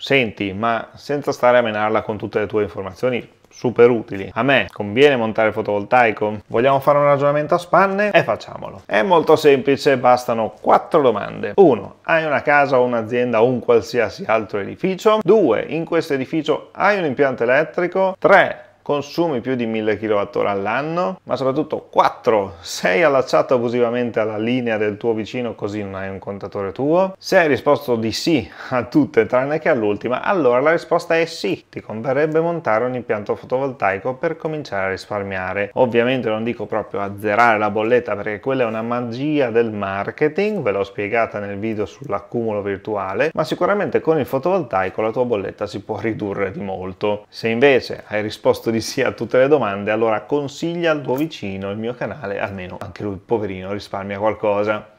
senti, ma senza stare a menarla con tutte le tue informazioni super utili. A me conviene montare il fotovoltaico? Vogliamo fare un ragionamento a spanne? E facciamolo. È molto semplice, bastano quattro domande. 1. Hai una casa o un'azienda o un qualsiasi altro edificio? 2. In questo edificio hai un impianto elettrico? 3 consumi più di 1000 kWh all'anno, ma soprattutto 4. Sei allacciato abusivamente alla linea del tuo vicino così non hai un contatore tuo? Se hai risposto di sì a tutte tranne che all'ultima, allora la risposta è sì. Ti converrebbe montare un impianto fotovoltaico per cominciare a risparmiare. Ovviamente non dico proprio azzerare la bolletta perché quella è una magia del marketing, ve l'ho spiegata nel video sull'accumulo virtuale, ma sicuramente con il fotovoltaico la tua bolletta si può ridurre di molto. Se invece hai risposto risposto di sì a tutte le domande, allora consiglia al tuo vicino il mio canale, almeno anche lui, poverino, risparmia qualcosa.